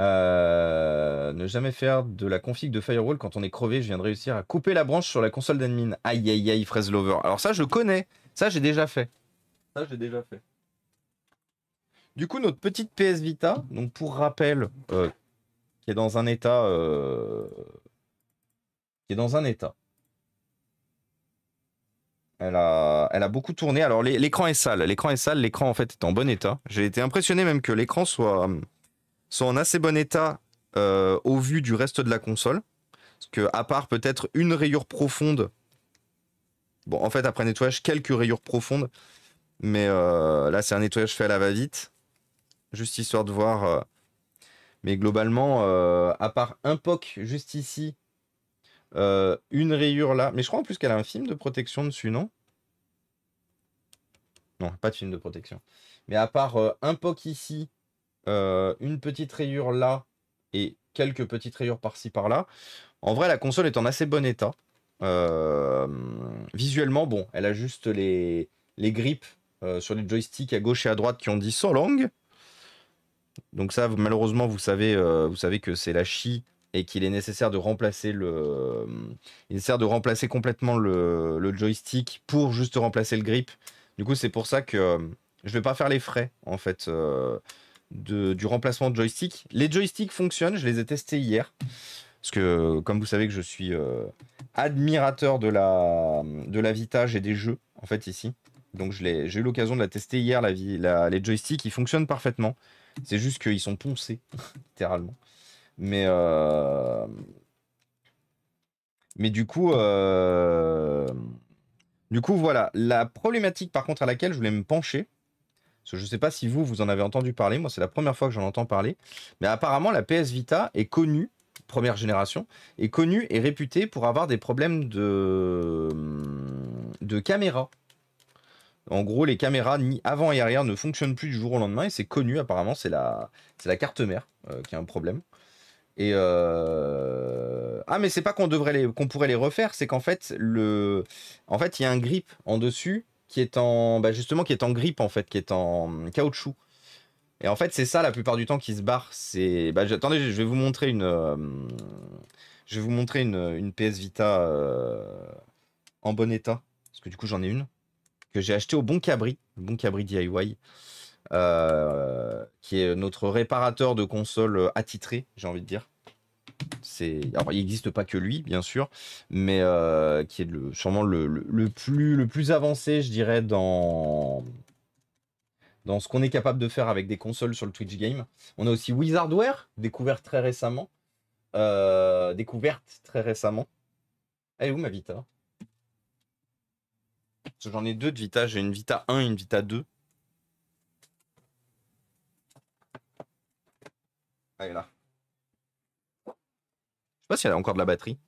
Euh, ne jamais faire de la config de firewall quand on est crevé. Je viens de réussir à couper la branche sur la console d'admin. Aïe aïe aïe, fraise lover. Alors ça, je connais. Ça, j'ai déjà fait. Ça, j'ai déjà fait. Du coup, notre petite PS Vita, donc pour rappel, euh, qui est dans un état, euh, qui est dans un état. Elle a, elle a beaucoup tourné. Alors l'écran est sale. L'écran est sale. L'écran en fait est en bon état. J'ai été impressionné même que l'écran soit sont en assez bon état euh, au vu du reste de la console. Parce que, à part peut-être une rayure profonde, bon, en fait, après nettoyage, quelques rayures profondes, mais euh, là, c'est un nettoyage fait à la va-vite, juste histoire de voir. Euh, mais globalement, à part un POC juste ici, une rayure là, mais je crois en plus qu'elle a un film de protection dessus, non Non, pas de film de protection. Mais à part un POC ici, euh, une petite rayure là et quelques petites rayures par-ci par-là, en vrai la console est en assez bon état. Euh, visuellement, bon, elle a juste les, les grips euh, sur les joysticks à gauche et à droite qui ont dit so long. Donc ça, malheureusement, vous savez, vous savez que c'est la chie, et qu'il est nécessaire de remplacer le, il sert de remplacer complètement le, le joystick pour juste remplacer le grip. Du coup, c'est pour ça que je vais pas faire les frais en fait du remplacement de joystick. Les joysticks fonctionnent, je les ai testés hier. Parce que, comme vous savez que je suis euh, admirateur de la, de la Vita, j'ai des jeux, en fait, ici. Donc j'ai eu l'occasion de la tester hier, la, les joysticks, ils fonctionnent parfaitement. C'est juste qu'ils sont poncés, littéralement. Mais, euh, mais du coup, euh, du coup, voilà. La problématique par contre à laquelle je voulais me pencher, je ne sais pas si vous, vous en avez entendu parler. Moi, c'est la première fois que j'en entends parler. Mais apparemment, la PS Vita est connue, première génération, est connue et réputée pour avoir des problèmes de, de caméra. En gros, les caméras ni avant et arrière ne fonctionnent plus du jour au lendemain. Et c'est connu, apparemment, c'est la, carte mère euh, qui a un problème. Euh, ah mais c'est pas qu'on devrait qu'on pourrait les refaire, c'est qu'en fait le en fait il y a un grip en dessus qui est en bah justement qui est en grippe en fait, qui est en hum, caoutchouc. Et en fait, c'est ça la plupart du temps qui se barre. C'est bah, attendez, je vais vous montrer une, hum, je vais vous montrer une, PS Vita euh, en bon état parce que du coup j'en ai une que j'ai acheté au Bon Cabri, le Bon Cabri DIY, euh, qui est notre réparateur de console euh, attitré, j'ai envie de dire. C'est alors il n'existe pas que lui bien sûr, mais euh, qui est le, sûrement le, plus avancé, je dirais dans dans ce qu'on est capable de faire avec des consoles sur le Twitch game. On a aussi Wizardware découverte très récemment, euh, découverte très récemment. Elle est où ma Vita J'en ai deux de Vita, j'ai une Vita 1 et une Vita 2. Ah, elle est là pas si elle a encore de la batterie.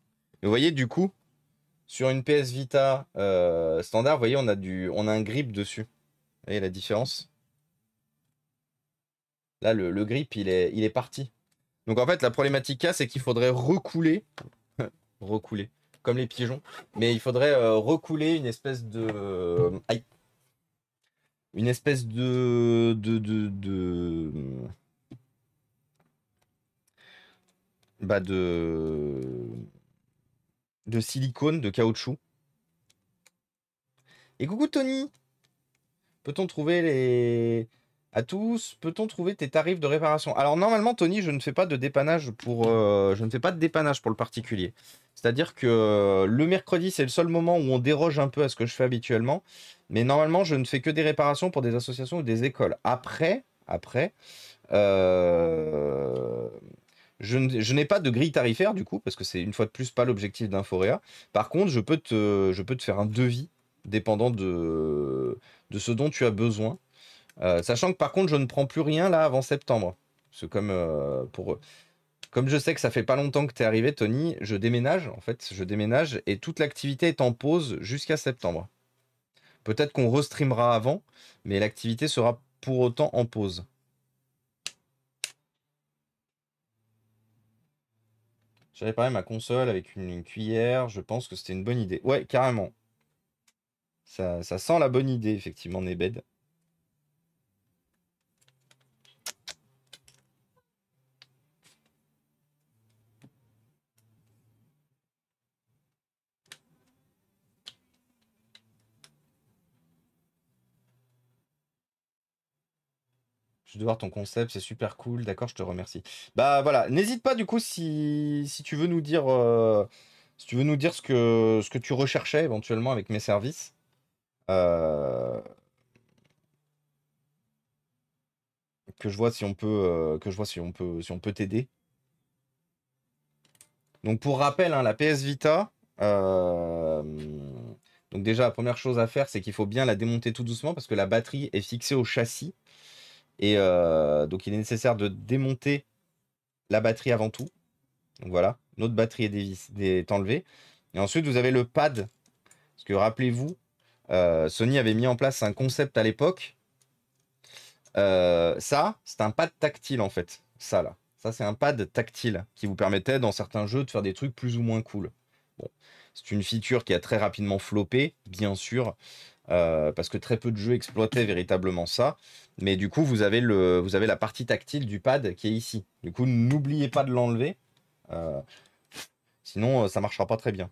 vous voyez, du coup, sur une PS Vita euh, standard, vous voyez, on a, du, on a un grip dessus. Vous voyez la différence Là, le, grip, il est, il est parti. Donc en fait, la problématique c'est qu'il faudrait recouler. recouler. Comme les pigeons. Mais il faudrait euh, recouler une espèce de. Euh, aïe. Une espèce de, de, de bah de... de silicone, de caoutchouc. Et coucou Tony Peut-on trouver les... À tous, peut-on trouver tes tarifs de réparation Alors normalement, Tony, je ne fais pas de dépannage pour, euh, je ne fais pas de dépannage pour le particulier. C'est-à-dire que euh, le mercredi, c'est le seul moment où on déroge un peu à ce que je fais habituellement. Mais normalement, je ne fais que des réparations pour des associations ou des écoles. Après, après, euh, je n'ai pas de grille tarifaire du coup, parce que c'est une fois de plus pas l'objectif d'Inforea. Par contre, je peux, te, je peux te faire un devis dépendant de, de ce dont tu as besoin. Euh, sachant que par contre, je ne prends plus rien là avant septembre. C'est comme, euh, pour, comme je sais que ça fait pas longtemps que tu es arrivé, Tony, je déménage en fait. Je déménage et toute l'activité est en pause jusqu'à septembre. Peut-être qu'on restreamera avant, mais l'activité sera pour autant en pause. J'ai réparé ma console avec une, cuillère, je pense que c'était une bonne idée. Ouais, carrément. Ça, ça, sent la bonne idée, effectivement, Nebed. voir ton concept, c'est super cool, d'accord, je te remercie. Bah voilà, n'hésite pas du coup si, si tu veux nous dire euh, si tu veux nous dire ce que, ce que tu recherchais éventuellement avec mes services. Euh, que je vois si on peut euh, que je vois si on peut si on peut t'aider. Donc pour rappel, hein, la PS Vita. donc déjà la première chose à faire, c'est qu'il faut bien la démonter tout doucement parce que la batterie est fixée au châssis. Et euh, donc, il est nécessaire de démonter la batterie avant tout. Donc voilà, notre batterie est, enlevée. Et ensuite, vous avez le pad. Parce que rappelez-vous, euh, Sony avait mis en place un concept à l'époque. Euh, ça, c'est un pad tactile en fait. Ça là. Ça, c'est un pad tactile qui vous permettait dans certains jeux de faire des trucs plus ou moins cool. Bon, c'est une feature qui a très rapidement floppé, bien sûr. Euh, parce que très peu de jeux exploitaient véritablement ça. Mais du coup, vous avez, le, vous avez la partie tactile du pad qui est ici. Du coup, n'oubliez pas de l'enlever, euh, sinon euh, ça ne marchera pas très bien.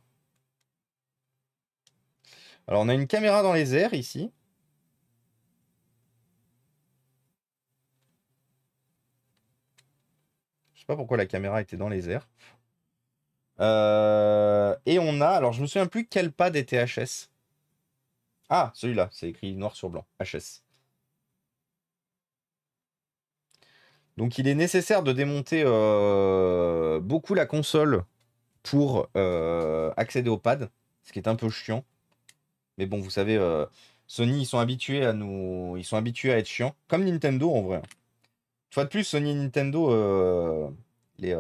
Alors, on a une caméra dans les airs ici. Je ne sais pas pourquoi la caméra était dans les airs. et on a, alors je me souviens plus quel pad était HS. Ah, celui-là, c'est écrit noir sur blanc, HS. Donc il est nécessaire de démonter euh, beaucoup la console pour euh, accéder au pad, ce qui est un peu chiant. Mais bon, vous savez, euh, Sony, ils sont habitués à nous... Ils sont habitués à être chiants, comme Nintendo en vrai. Une de plus, Sony et Nintendo, les,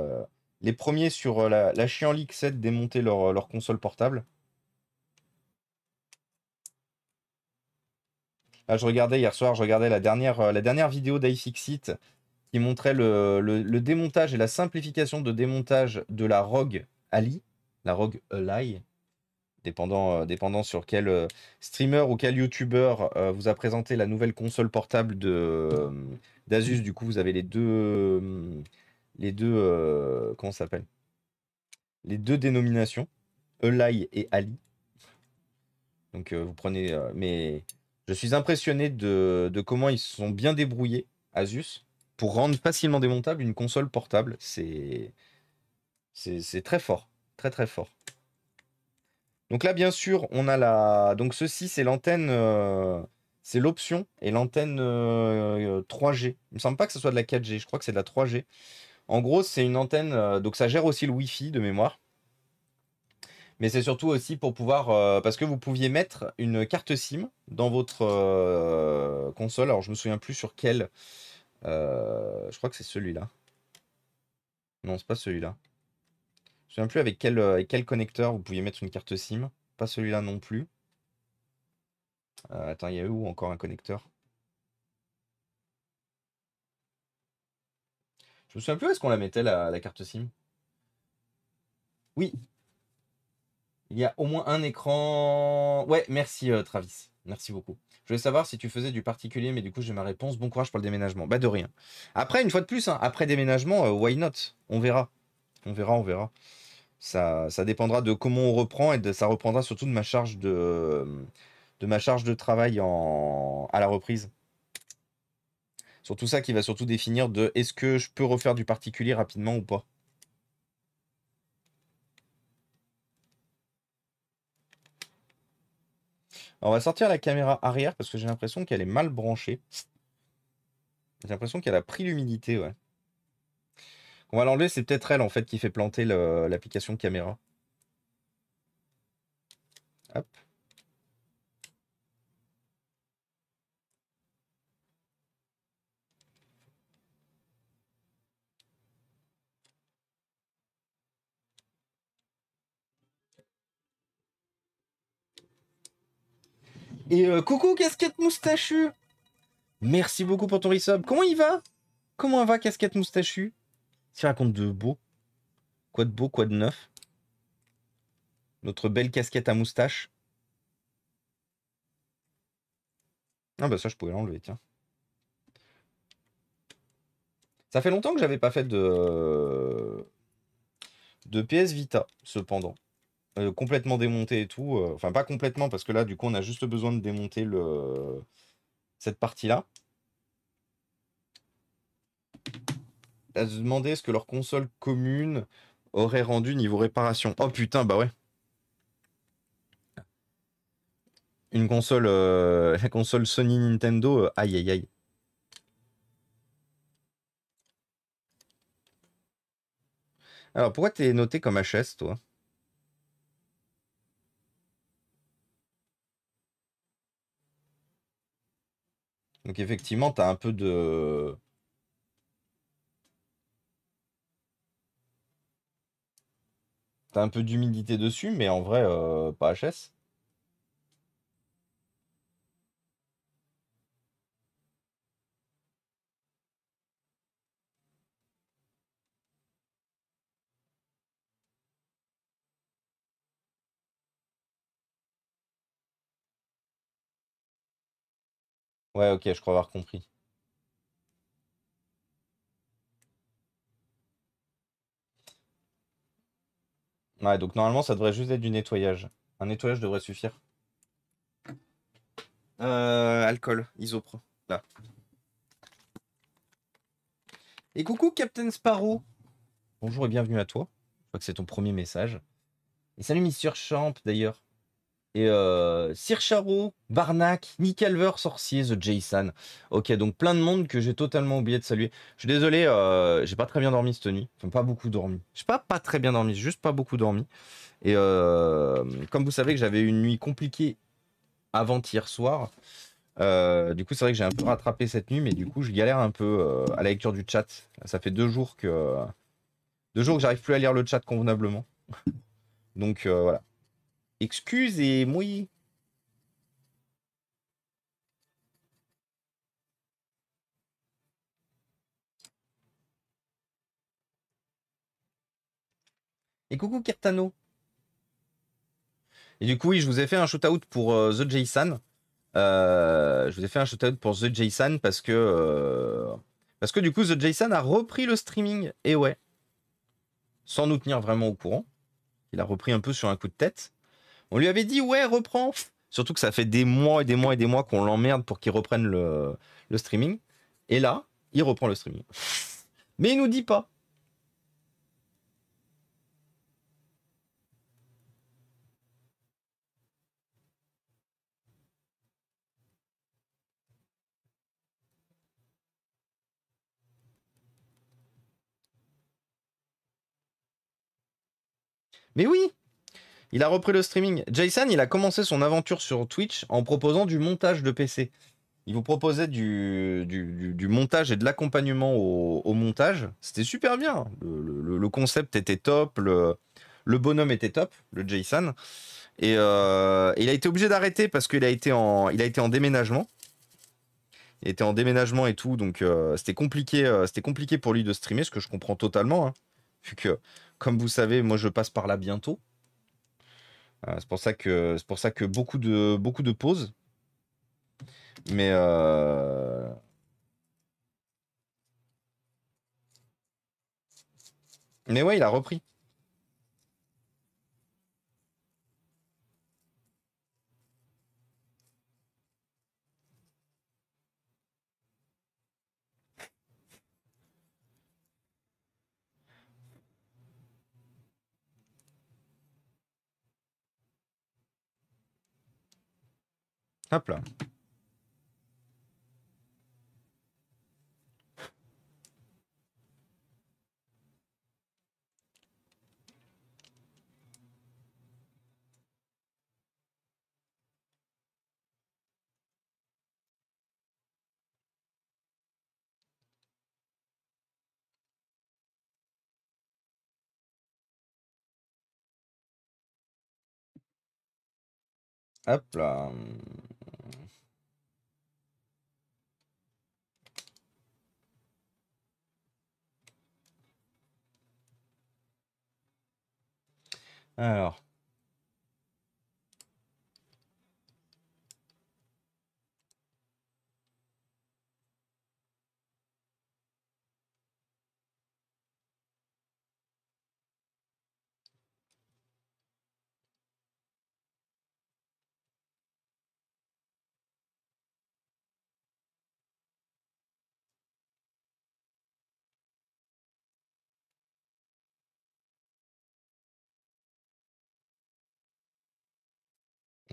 les premiers sur la, la chiant League 7 démonter leur, leur console portable. Ah, je regardais hier soir, je regardais la dernière, euh, la dernière vidéo d'iFixit qui montrait le, démontage et la simplification de démontage de la Rogue Ali, la Rogue Ali, dépendant, euh, dépendant sur quel euh, streamer ou quel youtubeur vous a présenté la nouvelle console portable de d'Asus. Du coup, vous avez les deux, les deux, comment s'appelle Les deux dénominations, Ali et Ali. Donc vous prenez, mais je suis impressionné de, comment ils se sont bien débrouillés, Asus, pour rendre facilement démontable une console portable. C'est très fort, très très fort. Donc là, bien sûr, on a la. Donc ceci, c'est l'antenne. Euh, c'est l'option et l'antenne 3G. Euh, Il me semble pas que ce soit de la 4G, je crois que c'est de la 3G. En gros, c'est une antenne. Euh, donc ça gère aussi le Wi-Fi de mémoire mais c'est surtout aussi pour pouvoir, euh, parce que vous pouviez mettre une carte SIM dans votre euh, console. Alors je me souviens plus sur quelle... Euh, je crois que c'est celui-là. Non, c'est pas celui-là. Je me souviens plus avec quel, quel connecteur vous pouviez mettre une carte SIM. Pas celui-là non plus. attends, il y a où encore un connecteur Je me souviens plus où est-ce qu'on la mettait la, la carte SIM. Oui, il y a au moins un écran. Ouais, merci euh, Travis. Merci beaucoup. Je voulais savoir si tu faisais du particulier, mais du coup, j'ai ma réponse. Bon courage pour le déménagement. Bah, de rien. Après, une fois de plus, hein, après déménagement, euh, why not On verra. On verra, on verra. Ça, ça dépendra de comment on reprend et de, ça reprendra surtout de ma charge de, de, ma charge de travail à la reprise. Surtout ça qui va surtout définir de est-ce que je peux refaire du particulier rapidement ou pas. on va sortir la caméra arrière parce que j'ai l'impression qu'elle est mal branchée. J'ai l'impression qu'elle a pris l'humidité, ouais. On va l'enlever, c'est peut-être elle en fait qui fait planter l'application caméra. Hop. Et euh, coucou, casquette moustachu Merci beaucoup pour ton resub. Comment il va Comment va, casquette moustachu Tu racontes de beau Quoi de beau, quoi de neuf Notre belle casquette à moustache. Ah bah ça, je pouvais l'enlever, tiens. Ça fait longtemps que j'avais pas fait de... de PS Vita, cependant. Euh, complètement démonté et tout. Euh, enfin, pas complètement, parce que là, du coup, on a juste besoin de démonter le... cette partie-là. À se demander ce que leur console commune aurait rendu niveau réparation. Oh putain, bah ouais. Une console, euh, la console Sony Nintendo, euh, aïe aïe aïe. Alors pourquoi t'es noté comme HS toi Donc effectivement, tu as un peu de... T'as un peu d'humidité dessus, mais en vrai, euh, pas HS. Ouais, ok, je crois avoir compris. Ouais, donc normalement, ça devrait juste être du nettoyage. Un nettoyage devrait suffire. Euh, alcool, isopro, là. Et coucou, Captain Sparrow. Bonjour et bienvenue à toi. Je crois que c'est ton premier message. Et salut, Monsieur Champ, d'ailleurs et euh, Sir Charo, Barnac, Nick Sorcier, The Jason. Ok, donc plein de monde que j'ai totalement oublié de saluer. Je suis désolé, euh, j'ai pas très bien dormi cette nuit. Enfin, pas beaucoup dormi. Je pas pas très bien dormi, juste pas beaucoup dormi. Et euh, comme vous savez que j'avais une nuit compliquée avant hier soir, du coup c'est vrai que j'ai un peu rattrapé cette nuit, mais du coup je galère un peu à la lecture du chat. Ça fait deux jours que deux jours que j'arrive plus à lire le chat convenablement. donc voilà. Excusez-moi. Et coucou Kertano. Et du coup, oui, je vous ai fait un shout-out pour euh, The Jason. Euh, je vous ai fait un shout-out pour The Jason parce que. Euh, parce que du coup, The Jason a repris le streaming. Et ouais. Sans nous tenir vraiment au courant. Il a repris un peu sur un coup de tête. On lui avait dit, ouais, reprends. Surtout que ça fait des mois et des mois et des mois qu'on l'emmerde pour qu'il reprenne le, le streaming. Et là, il reprend le streaming. Mais il nous dit pas. Mais oui il a repris le streaming. Jason, il a commencé son aventure sur Twitch en proposant du montage de PC. Il vous proposait du, montage et de l'accompagnement au, montage. C'était super bien. Le, concept était top. Le, le bonhomme était top, le Jason. Euh, et, il a été obligé d'arrêter parce qu'il a, été en, il a été en déménagement. Il était en déménagement et tout, donc euh, c'était compliqué, euh, c'était compliqué pour lui de streamer, ce que je comprends totalement, hein, que, comme vous savez, moi je passe par là bientôt. Euh, c'est pour ça que c'est pour ça que beaucoup de beaucoup de pauses. Mais euh, mais ouais, il a repris. Hop là. Hop là. Alors,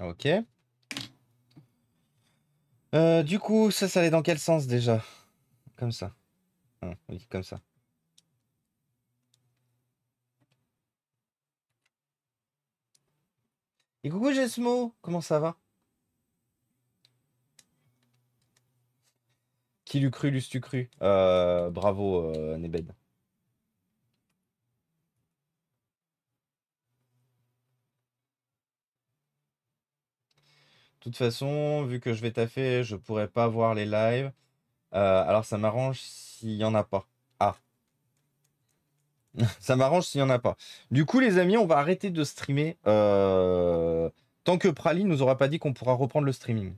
Ok. Euh, du coup, ça, ça allait dans quel sens déjà Comme ça. Ah, oui, comme ça. Et coucou Jesmo, comment ça va Qui lui cru, l'eût-tu cru euh, Bravo euh, Nebed. toute façon, vu que je vais taffer, je pourrais pas voir les lives. Euh, alors ça m'arrange s'il y en a pas. Ah. ça m'arrange s'il y en a pas. Du coup, les amis, on va arrêter de streamer euh, tant que Prali nous aura pas dit qu'on pourra reprendre le streaming.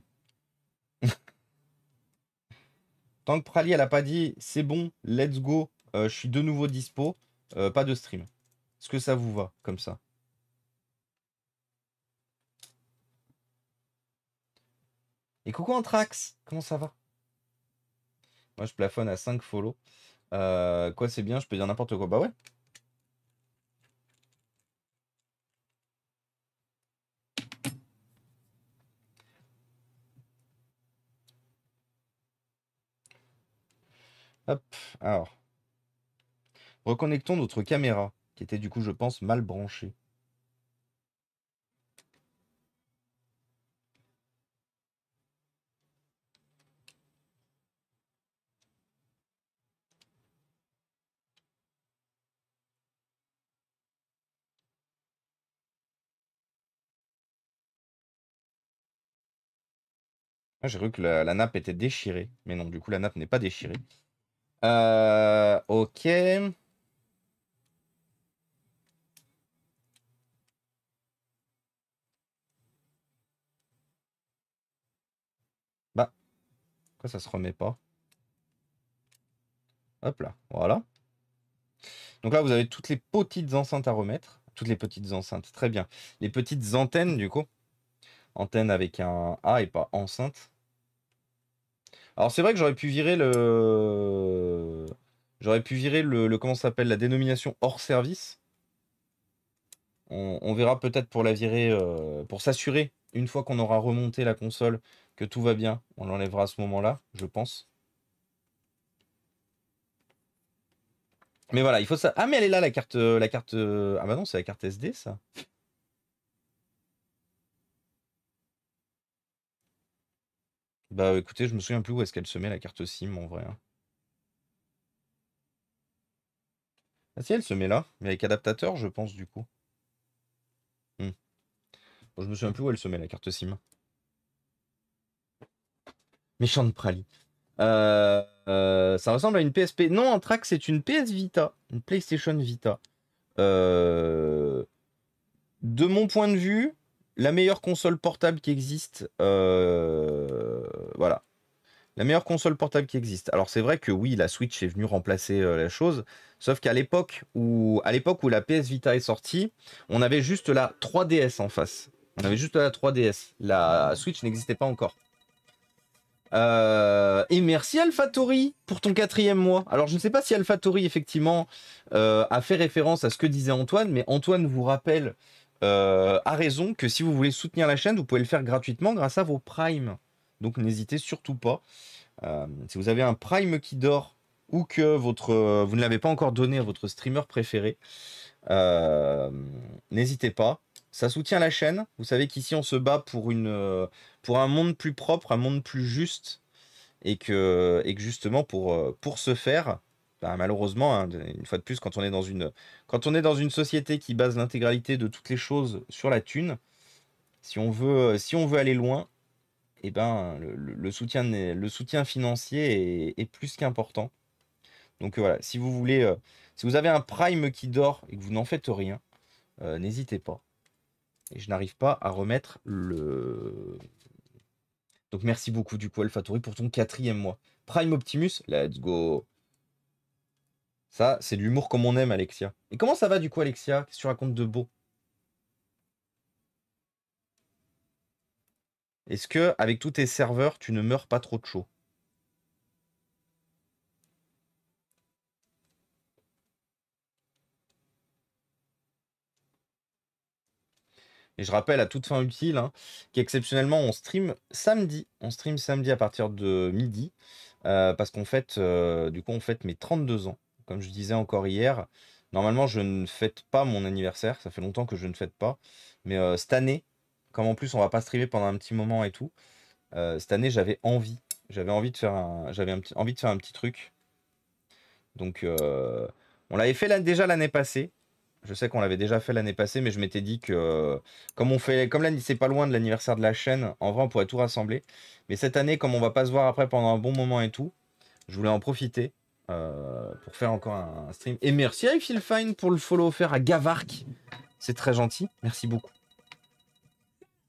tant que Prali elle a pas dit c'est bon, let's go, euh, je suis de nouveau dispo, pas de stream. Est-ce que ça vous va comme ça Et coucou Anthrax, comment ça va Moi je plafonne à 5 follow. Euh, quoi c'est bien, je peux dire n'importe quoi. Bah ouais. Hop, alors. Reconnectons notre caméra, qui était du coup je pense mal branchée. Ah, j'ai cru que la, nappe était déchirée. Mais non, du coup, la nappe n'est pas déchirée. Euh, ok. Bah. Pourquoi ça se remet pas Hop là, voilà. Donc là, vous avez toutes les petites enceintes à remettre. Toutes les petites enceintes, très bien. Les petites antennes, du coup antenne avec un A et pas enceinte. Alors c'est vrai que j'aurais pu virer le... J'aurais pu virer le, le comment s'appelle la dénomination hors service. On, verra peut-être pour la virer, euh, pour s'assurer, une fois qu'on aura remonté la console, que tout va bien. On l'enlèvera à ce moment-là, je pense. Mais voilà, il faut ça. Ah mais elle est là la carte, euh, la carte. Euh, ah bah non, c'est la carte SD ça. Bah écoutez, je me souviens plus où est-ce qu'elle se met la carte SIM en vrai. Hein. Ah si, elle se met là, mais avec adaptateur, je pense du coup. Hmm. je me souviens plus où elle se met la carte SIM. Méchant de euh, euh, ça ressemble à une PSP. Non, en track c'est une PS Vita, une PlayStation Vita. Euh, de mon point de vue, la meilleure console portable qui existe. Euh, voilà. La meilleure console portable qui existe. Alors c'est vrai que oui, la Switch est venue remplacer euh, la chose, sauf qu'à l'époque où, où la PS Vita est sortie, on avait juste la 3DS en face. On avait juste la 3DS. La Switch n'existait pas encore. Euh, et merci AlphaTory, pour ton quatrième mois. Alors je ne sais pas si Alphatori effectivement a fait référence à ce que disait Antoine, mais Antoine vous rappelle a euh, raison que si vous voulez soutenir la chaîne, vous pouvez le faire gratuitement grâce à vos primes. Donc n'hésitez surtout pas. Euh, si vous avez un prime qui dort ou que votre, euh, vous ne l'avez pas encore donné à votre streamer préféré, n'hésitez pas. Ça soutient la chaîne. Vous savez qu'ici on se bat pour, une, pour un monde plus propre, un monde plus juste. Et que, et justement, pour, pour ce faire, bah, malheureusement, hein, une fois de plus, quand on est dans une, quand on est dans une société qui base l'intégralité de toutes les choses sur la thune, si on veut, euh, si on veut aller loin, eh ben, le, soutien, le soutien financier est, plus qu'important. Donc euh, voilà, si vous voulez, euh, si vous avez un prime qui dort et que vous n'en faites rien, n'hésitez pas. Et je n'arrive pas à remettre le. Donc merci beaucoup du coup Alphatori pour ton quatrième mois. Prime Optimus, let's go. Ça, c'est de l'humour comme on aime, Alexia. Et comment ça va du coup, Alexia Qu'est-ce que tu racontes de beau Est-ce que, avec tous tes serveurs, tu ne meurs pas trop de chaud Et je rappelle à toute fin utile hein, qu'exceptionnellement, on stream samedi. On stream samedi à partir de midi. Euh, parce qu'on fête, euh, du coup, on fête mes 32 ans. Comme je disais encore hier, normalement, je ne fête pas mon anniversaire. Ça fait longtemps que je ne fête pas. Mais euh, cette année, comme en plus, on va pas streamer pendant un petit moment et tout, euh, cette année, j'avais envie. J'avais envie de faire un, j'avais petit, envie de faire un petit truc. Donc, euh, on l'avait fait déjà l'année passée. Je sais qu'on l'avait déjà fait l'année passée, mais je m'étais dit que comme on fait, comme c'est pas loin de l'anniversaire de la chaîne, en vrai, on pourrait tout rassembler. Mais cette année, comme on va pas se voir après pendant un bon moment et tout, je voulais en profiter. Euh, pour faire encore un, stream. Et merci à Feel Fine pour le follow offert à Gavark. C'est très gentil. Merci beaucoup.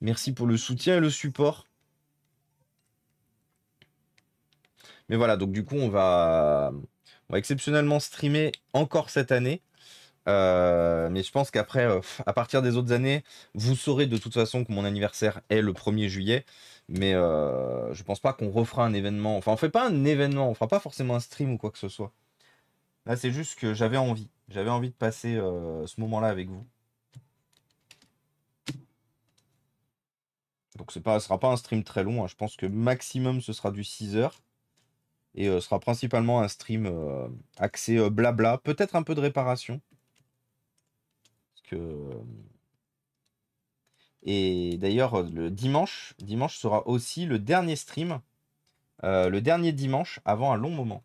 Merci pour le soutien et le support. Mais voilà, donc du coup, on va, exceptionnellement streamer encore cette année. Euh, mais je pense qu'après, euh, à partir des autres années, vous saurez de toute façon que mon anniversaire est le 1er juillet. Mais je euh, je pense pas qu'on refera un événement. Enfin, on fait pas un événement, on fera pas forcément un stream ou quoi que ce soit. Là, c'est juste que j'avais envie. J'avais envie de passer euh, ce moment-là avec vous. Donc ce ne sera pas un stream très long. Hein. Je pense que maximum ce sera du 6 heures. Et euh, ce sera principalement un stream axé blabla, peut-être un peu de réparation. Parce que et d'ailleurs, euh, le dimanche, dimanche sera aussi le dernier stream, euh, le dernier dimanche avant un long moment,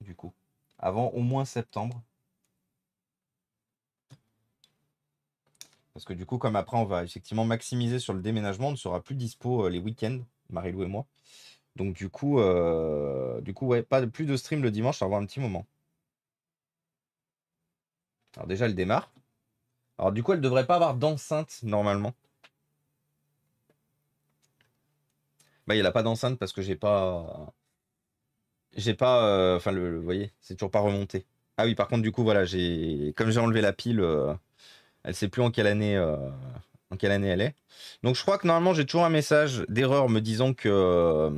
du coup, avant au moins septembre. Parce que du coup, comme après, on va effectivement maximiser sur le déménagement, on ne sera plus dispo euh, les week-ends, Marie-Lou et moi. Donc du coup, du coup, ouais, pas plus de stream le dimanche, ça va avoir un petit moment. Alors déjà, elle démarre. Alors du coup, elle ne devrait pas avoir d'enceinte normalement. Bah, il n'a pas d'enceinte parce que j'ai pas. J'ai pas. Euh, enfin, le, vous voyez, c'est toujours pas remonté. Ah oui, par contre, du coup, voilà, j'ai. Comme j'ai enlevé la pile, euh, elle sait plus en quelle année. Euh, en quelle année elle est. Donc je crois que normalement j'ai toujours un message d'erreur me disant que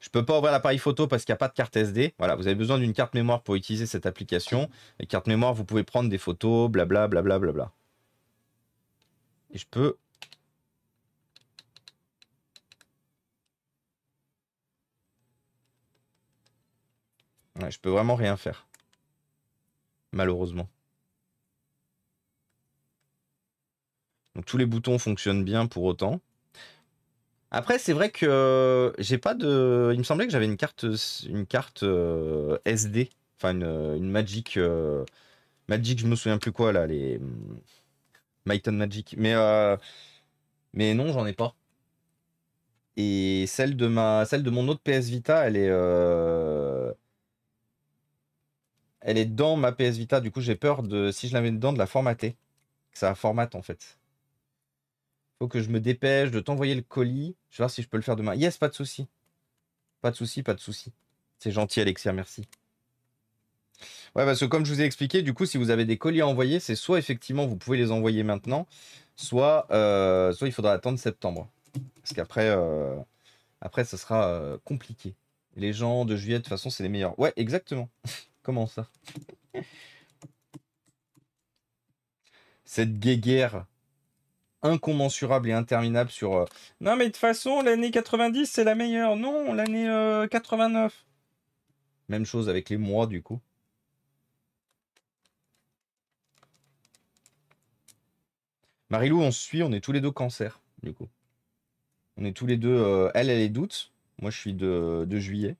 je peux pas ouvrir l'appareil photo parce qu'il n'y a pas de carte SD. Voilà, vous avez besoin d'une carte mémoire pour utiliser cette application. Les cartes mémoire, vous pouvez prendre des photos, blablabla, bla Bla, bla, bla. Et je peux je peux vraiment rien faire. Malheureusement. Donc tous les boutons fonctionnent bien pour autant. Après, c'est vrai que euh, j'ai pas de. Il me semblait que j'avais une carte, une carte euh, SD, enfin une, euh, Magic, Magic, je me souviens plus quoi là, les hmm, Mighton Magic. Mais mais non, j'en ai pas. Et celle de ma, celle de mon autre PS Vita, elle est elle est dans ma PS Vita, du coup j'ai peur de, si je la mets dedans, de la formater. Que ça formate en fait. Faut que je me dépêche de t'envoyer le colis. Je vais voir si je peux le faire demain. Yes, pas de souci. Pas de souci, pas de souci. C'est gentil Alexia, merci. Ouais, parce que comme je vous ai expliqué, du coup, si vous avez des colis à envoyer, c'est soit effectivement vous pouvez les envoyer maintenant, soit, euh, soit il faudra attendre septembre. Parce qu'après, euh, après, ça sera euh, compliqué. Les gens de juillet, de toute façon, c'est les meilleurs. Ouais, exactement. Comment ça Cette guéguerre incommensurable et interminable sur... Euh, non mais de toute façon, l'année 90, c'est la meilleure. Non, l'année 89. Euh, Même chose avec les mois, du coup. Marilou, on se suit, on est tous les deux cancer, du coup. On est tous les deux... Euh, elle, elle est d'août. Moi, je suis de juillet.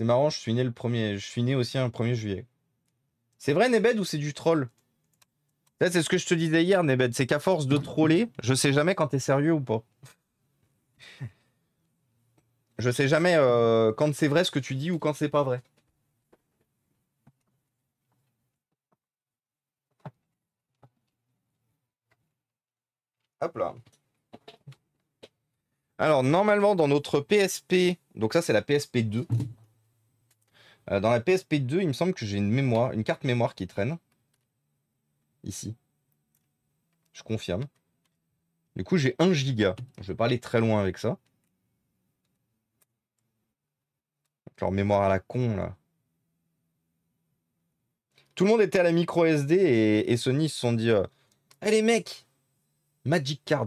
C'est marrant, je suis né le premier, je suis né aussi un 1er juillet. C'est vrai Nebed ou c'est du troll c'est ce que je te disais hier Nebed, c'est qu'à force de troller, je sais jamais quand t'es sérieux ou pas. je sais jamais euh, quand c'est vrai ce que tu dis ou quand c'est pas vrai. Hop là. Alors, normalement, dans notre PSP, donc ça, c'est la PSP 2. Euh, dans la PSP2, il me semble que j'ai une mémoire, une carte mémoire qui traîne. Ici. Je confirme. Du coup, j'ai 1 giga. Je vais pas aller très loin avec ça. Genre mémoire à la con, là. Tout le monde était à la micro SD et, Sony se sont dit Allez, euh, eh, mec Magic Card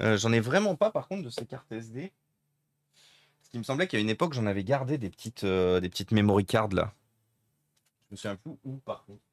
Euh, j'en ai vraiment pas, par contre, de ces cartes SD. Parce qu'il me semblait qu'à une époque, j'en avais gardé des petites, euh, des petites memory cards là. Je me souviens plus où, par contre.